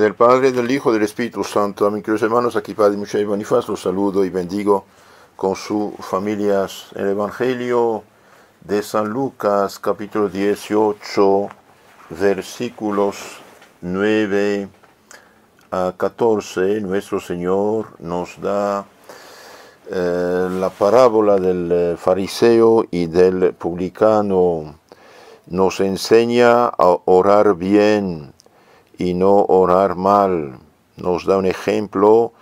del Padre, del Hijo, del Espíritu Santo. A mis queridos hermanos, aquí Padre Michel Bonifaz los saludo y bendigo con sus familias el Evangelio de San Lucas, capítulo 18, versículos 9 a 14. Nuestro Señor nos da eh, la parábola del eh, fariseo y del publicano. Nos enseña a orar bien y no orar mal. Nos da un ejemplo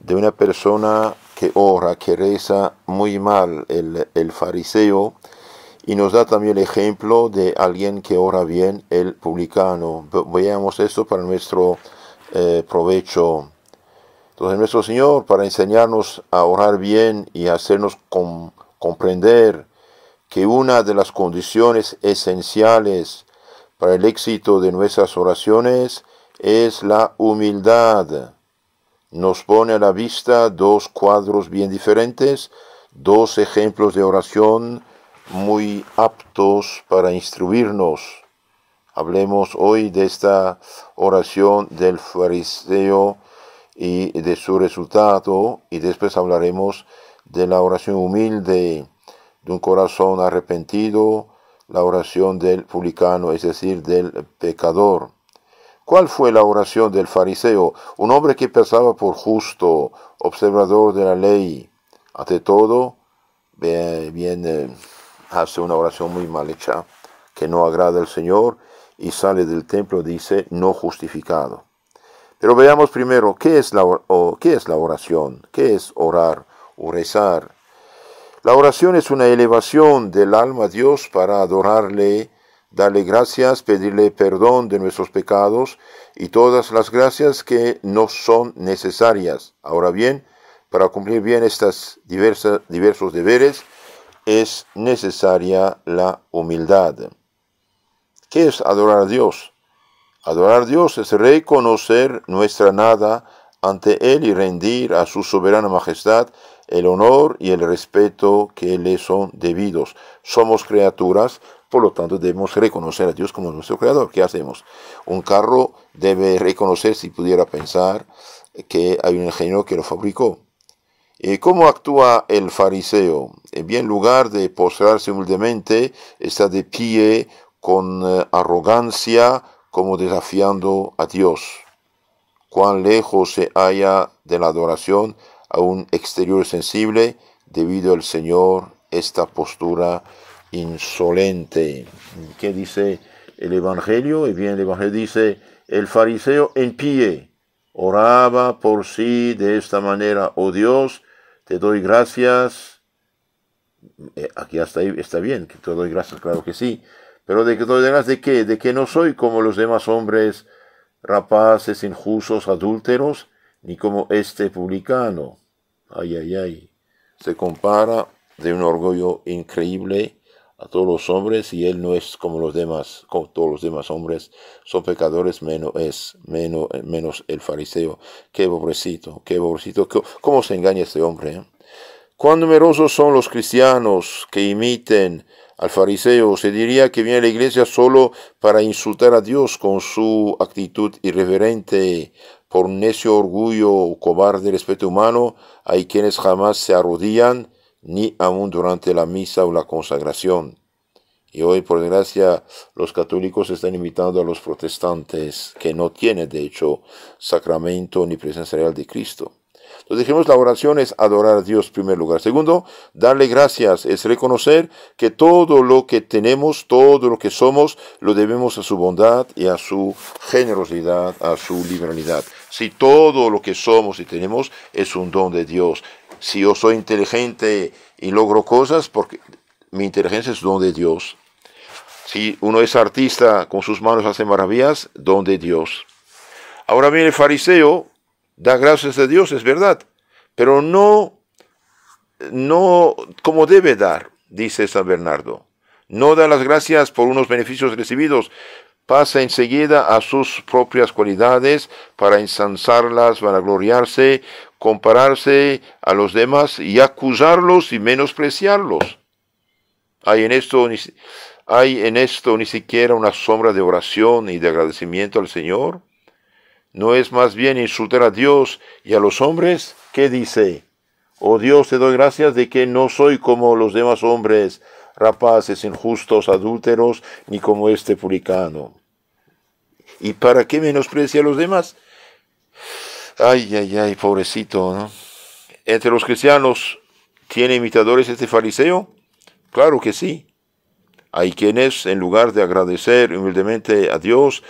de una persona que ora, que reza muy mal, el, fariseo, y nos da también el ejemplo de alguien que ora bien, el publicano. Veamos esto para nuestro eh, provecho. Entonces nuestro Señor, para enseñarnos a orar bien y hacernos comprender que una de las condiciones esenciales para el éxito de nuestras oraciones es la humildad. Nos pone a la vista dos cuadros bien diferentes, dos ejemplos de oración muy aptos para instruirnos. Hablemos hoy de esta oración del fariseo y de su resultado y después hablaremos de la oración humilde, de un corazón arrepentido, la oración del publicano, es decir, del pecador. ¿Cuál fue la oración del fariseo? Un hombre que pensaba por justo, observador de la ley. Ante todo, bien, hace una oración muy mal hecha, que no agrada al Señor, y sale del templo, dice, no justificado. Pero veamos primero, ¿qué es la, qué es la oración? ¿Qué es orar o rezar? La oración es una elevación del alma a Dios para adorarle, darle gracias, pedirle perdón de nuestros pecados y todas las gracias que nos son necesarias. Ahora bien, para cumplir bien estos diversos deberes es necesaria la humildad. ¿Qué es adorar a Dios? Adorar a Dios es reconocer nuestra nada ante Él y rendir a su soberana majestad el honor y el respeto que le son debidos. Somos criaturas, por lo tanto debemos reconocer a Dios como nuestro creador. ¿Qué hacemos? Un carro debe reconocer, si pudiera pensar, que hay un ingeniero que lo fabricó. ¿Y eh, ¿Cómo actúa el fariseo? Eh, bien, en lugar de postrarse humildemente, está de pie con eh, arrogancia, como desafiando a Dios. Cuán lejos se halla de la adoración a un exterior sensible debido al Señor esta postura insolente. ¿Qué dice el Evangelio? Y bien, el Evangelio dice, el fariseo en pie oraba por sí de esta manera, oh Dios, te doy gracias. Eh, aquí hasta ahí está bien, que te doy gracias, claro que sí. Pero de que doy gracias de De que no soy como los demás hombres rapaces, injustos, adúlteros, ni como este publicano. Ay, ay, ay. Se compara de un orgullo increíble a todos los hombres y él no es como los demás, como todos los demás hombres son pecadores menos es, menos, menos el fariseo. Qué pobrecito, qué pobrecito, cómo se engaña este hombre. Eh? Cuán numerosos son los cristianos que imiten al fariseo, se diría que viene a la iglesia solo para insultar a Dios con su actitud irreverente, por necio orgullo o cobarde respeto humano, hay quienes jamás se arrodillan, ni aún durante la misa o la consagración. Y hoy, por desgracia, los católicos están invitando a los protestantes, que no tienen, de hecho, sacramento ni presencia real de Cristo. Entonces dijimos, la oración es adorar a Dios en primer lugar. Segundo, darle gracias, es reconocer que todo lo que tenemos, todo lo que somos, lo debemos a su bondad y a su generosidad, a su liberalidad. Si todo lo que somos y tenemos es un don de Dios, si yo soy inteligente y logro cosas, porque mi inteligencia es don de Dios. Si uno es artista, con sus manos hace maravillas, don de Dios. Ahora viene el fariseo, Da gracias a Dios, es verdad, pero no, no como debe dar, dice San Bernardo. No da las gracias por unos beneficios recibidos, pasa enseguida a sus propias cualidades para ensanzarlas, gloriarse, compararse a los demás y acusarlos y menospreciarlos. Hay en esto hay en esto ni siquiera una sombra de oración y de agradecimiento al Señor. ¿No es más bien insultar a Dios y a los hombres? ¿Qué dice? Oh Dios, te doy gracias de que no soy como los demás hombres, rapaces, injustos, adúlteros, ni como este publicano. ¿Y para qué menosprecia a los demás? Ay, ay, ay, pobrecito, Entre los cristianos, ¿tiene imitadores este fariseo? Claro que sí. Hay quienes, en lugar de agradecer humildemente a Dios,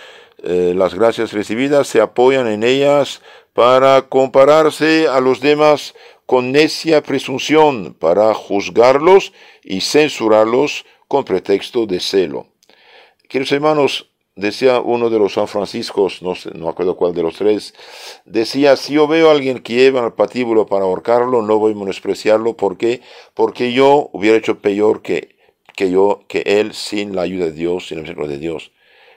eh, las gracias recibidas, se apoyan en ellas para compararse a los demás con necia presunción, para juzgarlos y censurarlos con pretexto de celo. Queridos hermanos, decía uno de los San Franciscos, no, no acuerdo cuál de los tres, decía, si yo veo a alguien que lleva al patíbulo para ahorcarlo, no voy a menospreciarlo, ¿por qué? Porque yo hubiera hecho peor que, que yo, que él, sin la ayuda de Dios, sin el misericordia de Dios.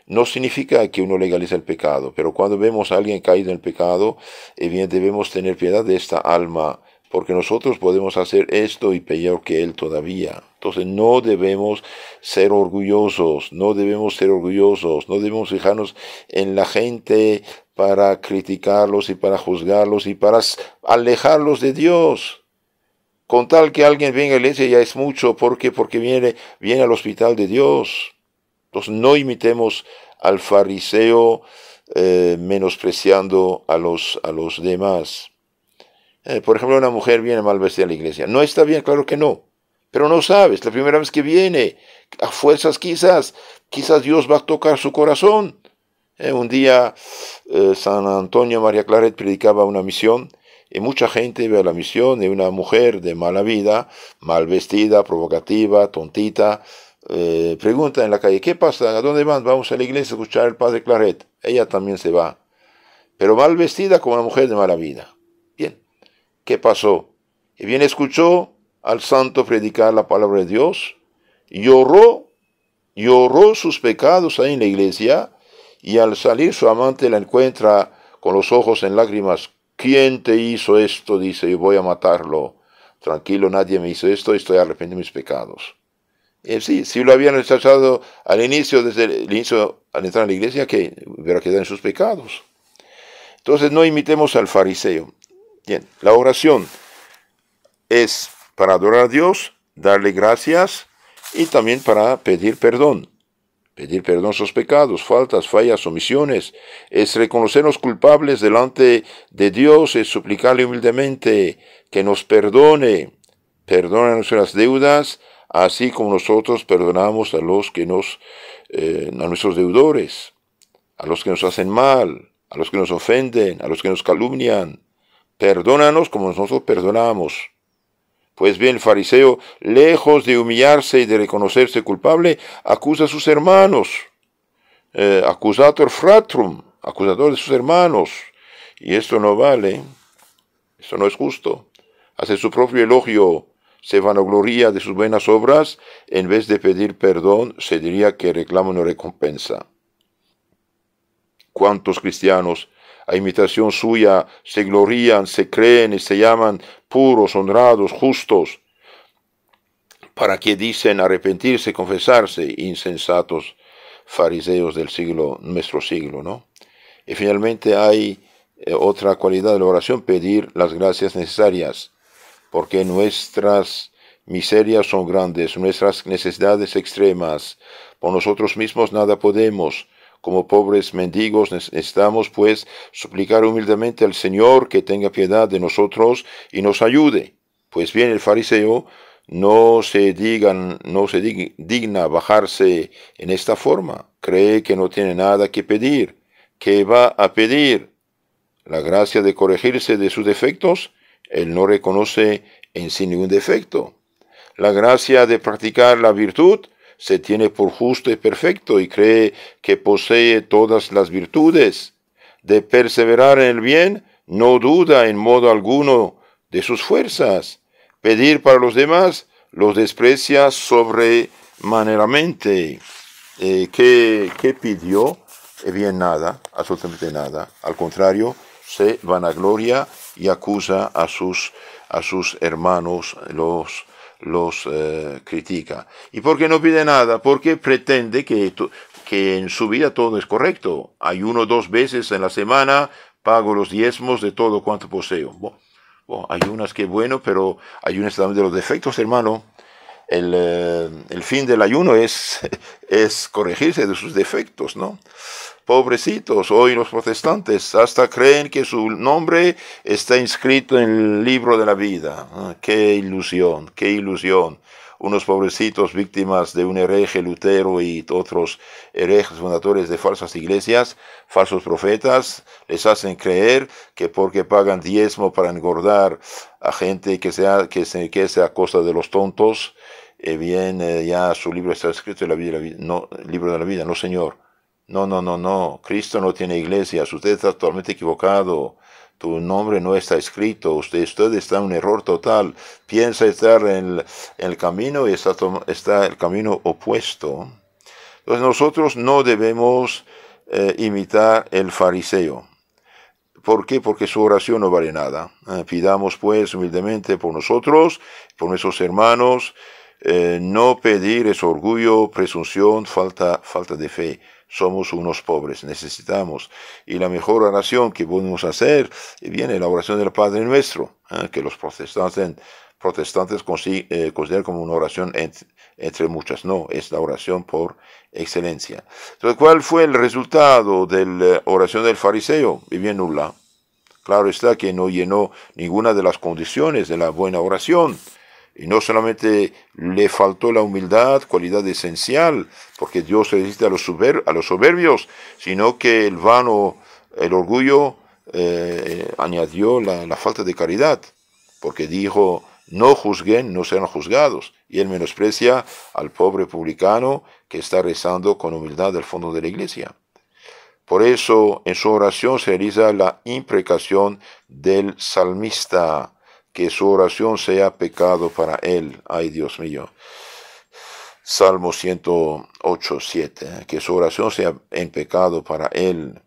No significa que uno legaliza el pecado, pero cuando vemos a alguien caído en el pecado, bien debemos tener piedad de esta alma, porque nosotros podemos hacer esto y peor que él todavía. Entonces no debemos ser orgullosos, no debemos ser orgullosos, no debemos fijarnos en la gente para criticarlos y para juzgarlos y para alejarlos de Dios. Con tal que alguien venga a la iglesia ya es mucho, porque Porque viene, viene al hospital de Dios no imitemos al fariseo eh, menospreciando a los, a los demás. Eh, por ejemplo, una mujer viene mal vestida a la iglesia. No está bien, claro que no. Pero no sabes, la primera vez que viene, a fuerzas quizás, quizás Dios va a tocar su corazón. Eh, un día San Antonio María Claret predicaba una misión y mucha gente ve a la misión de una mujer de mala vida, mal vestida, provocativa, tontita, eh, pregunta en la calle, ¿qué pasa? ¿A dónde van? Vamos a la iglesia a escuchar al padre Claret. Ella también se va, pero mal vestida como una mujer de mala vida. Bien, ¿qué pasó? Y bien escuchó al santo predicar la palabra de Dios, lloró, lloró sus pecados ahí en la iglesia, y al salir su amante la encuentra con los ojos en lágrimas. ¿Quién te hizo esto? Dice, yo voy a matarlo. Tranquilo, nadie me hizo esto, estoy arrepentido de mis pecados. Eh, si lo habían rechazado al inicio, desde el inicio, al entrar en la iglesia, que verá que en sus pecados. Entonces no imitemos al fariseo. Bien, la oración es para adorar a Dios, darle gracias y también para pedir perdón. Pedir perdón sus pecados, faltas, fallas, omisiones, es reconocernos culpables delante de Dios, es suplicarle humildemente que nos perdone, perdona nuestras deudas, así como nosotros perdonamos a los que nos, eh, a nuestros deudores, a los que nos hacen mal, a los que nos ofenden, a los que nos calumnian. Perdónanos como nosotros perdonamos. Pues bien, el fariseo, lejos de humillarse y de reconocerse culpable, acusa a sus hermanos. Eh, acusator fratrum, acusador de sus hermanos. Y esto no vale. Esto no es justo. Hace su propio elogio se gloria de sus buenas obras, en vez de pedir perdón, se diría que reclama una recompensa. ¿Cuántos cristianos, a imitación suya, se glorían, se creen y se llaman puros, honrados, justos? ¿Para qué dicen arrepentirse, confesarse, insensatos fariseos del siglo, nuestro siglo, no? Y finalmente hay eh, otra cualidad de la oración, pedir las gracias necesarias porque nuestras miserias son grandes, nuestras necesidades extremas. Por nosotros mismos nada podemos. Como pobres mendigos necesitamos, pues, suplicar humildemente al Señor que tenga piedad de nosotros y nos ayude. Pues bien, el fariseo no se, digan, no se digna bajarse en esta forma. Cree que no tiene nada que pedir. ¿Qué va a pedir? ¿La gracia de corregirse de sus defectos? Él no reconoce en sí ningún defecto. La gracia de practicar la virtud se tiene por justo y perfecto y cree que posee todas las virtudes. De perseverar en el bien no duda en modo alguno de sus fuerzas. Pedir para los demás los desprecia sobremaneramente. Eh, ¿qué, pidió? Eh, bien, nada, absolutamente nada. Al contrario, se vanagloria y acusa a sus, a sus hermanos, los, los eh, critica. ¿Y por qué no pide nada? Porque pretende que, que en su vida todo es correcto. Hay uno o dos veces en la semana, pago los diezmos de todo cuanto poseo. hay unas que bueno, pero hay unas también de los defectos, hermano. Eh, el, fin del ayuno es, es corregirse de sus defectos, ¿no? Pobrecitos, hoy los protestantes hasta creen que su nombre está inscrito en el libro de la vida. Ah, qué ilusión, qué ilusión unos pobrecitos víctimas de un hereje Lutero y otros herejes fundadores de falsas iglesias, falsos profetas, les hacen creer que porque pagan diezmo para engordar a gente que sea, que se, que sea a costa de los tontos, eh, bien, eh, ya su libro está escrito en la vida, no, el libro de la vida, no señor. No, no, no, no. Cristo no tiene iglesias. Usted está totalmente equivocado tu nombre no está escrito, usted, está en un error total, piensa estar en el, camino y está, está el camino opuesto. Entonces nosotros no debemos eh, imitar el fariseo. ¿Por qué? Porque su oración no vale nada. Eh, pidamos pues humildemente por nosotros, por nuestros hermanos, eh, no pedir es orgullo, presunción, falta, falta de fe somos unos pobres, necesitamos. Y la mejor oración que podemos hacer eh, viene la oración del Padre Nuestro, ¿eh? que los protestantes, protestantes eh, consideran como una oración entre muchas. No, es la oración por excelencia. Entonces, ¿cuál fue el resultado de la oración del fariseo? Y bien nula. Claro está que no llenó ninguna de las condiciones de la buena oración. Y no solamente le faltó la humildad, cualidad esencial, porque Dios resiste a los, a los soberbios, sino que el vano, el orgullo, eh, añadió la, falta de caridad, porque dijo, no juzguen, no sean juzgados. Y él menosprecia al pobre publicano que está rezando con humildad al fondo de la iglesia. Por eso en su oración se realiza la imprecación del salmista que su oración sea pecado para él. Ay, Dios mío. Salmo 108, 7. ¿eh? Que su oración sea en pecado para él.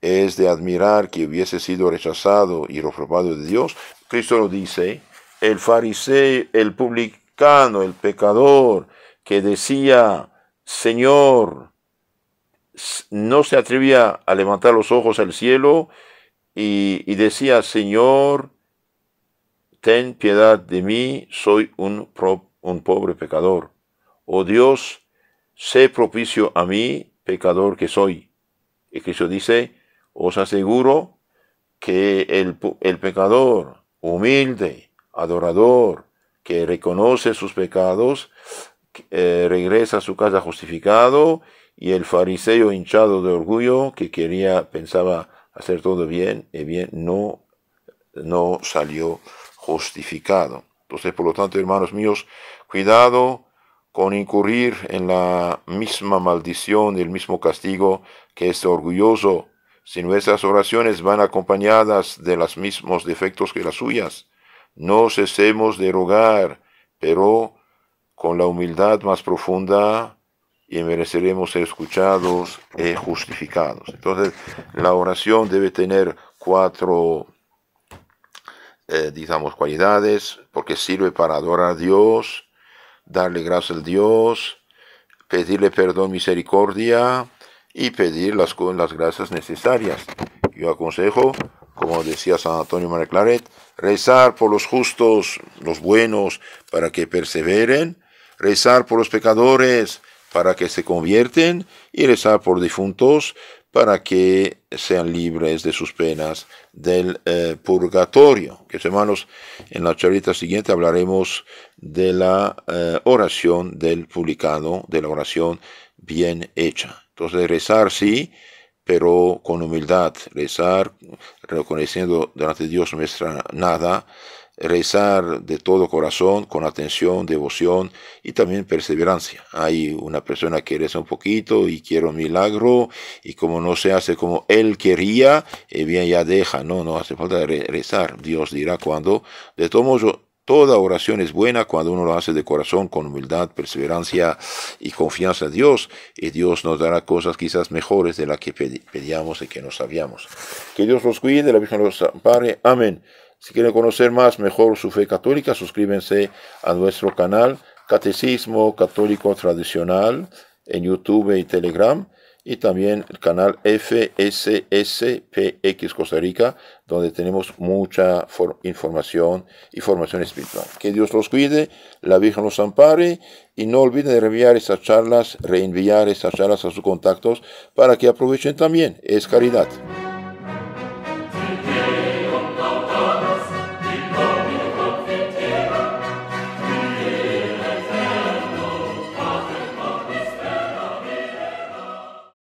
Es de admirar que hubiese sido rechazado y reprobado de Dios. Cristo lo dice. ¿eh? El fariseo, el publicano, el pecador, que decía, Señor, no se atrevía a levantar los ojos al cielo y, y decía, Señor, ten piedad de mí, soy un, pobre pecador. Oh Dios, sé propicio a mí, pecador que soy. Y Cristo dice, os aseguro que el, pecador humilde, adorador, que reconoce sus pecados, eh, regresa a su casa justificado, y el fariseo hinchado de orgullo que quería, pensaba hacer todo bien, y eh, bien, no, no salió justificado. Entonces, por lo tanto, hermanos míos, cuidado con incurrir en la misma maldición, el mismo castigo que es este orgulloso, si nuestras oraciones van acompañadas de los mismos defectos que las suyas. No cesemos de rogar, pero con la humildad más profunda y mereceremos ser escuchados y justificados. Entonces, la oración debe tener cuatro eh, digamos, cualidades, porque sirve para adorar a Dios, darle gracias a Dios, pedirle perdón, misericordia y pedir las, las gracias necesarias. Yo aconsejo, como decía San Antonio María Claret, rezar por los justos, los buenos, para que perseveren, rezar por los pecadores, para que se convierten, y rezar por difuntos, para que sean libres de sus penas del eh, purgatorio. Que hermanos, en la charlita siguiente hablaremos de la eh, oración del publicado, de la oración bien hecha. Entonces, rezar sí, pero con humildad, rezar reconociendo delante de Dios nuestra nada, rezar de todo corazón, con atención, devoción y también perseverancia. Hay una persona que reza un poquito y quiere un milagro y como no se hace como él quería, eh, bien ya deja, no, no hace falta rezar. Dios dirá cuando. De todo modo, Toda oración es buena cuando uno lo hace de corazón, con humildad, perseverancia y confianza en Dios, y Dios nos dará cosas quizás mejores de las que pedíamos y que no sabíamos. Que Dios los cuide, la Virgen los ampare. Amén. Si quieren conocer más mejor su fe católica, suscríbanse a nuestro canal Catecismo Católico Tradicional en YouTube y Telegram y también el canal FSSPX Costa Rica, donde tenemos mucha información y formación espiritual. Que Dios los cuide, la Virgen los ampare y no olviden de reenviar estas charlas, reenviar estas charlas a sus contactos para que aprovechen también. Es caridad.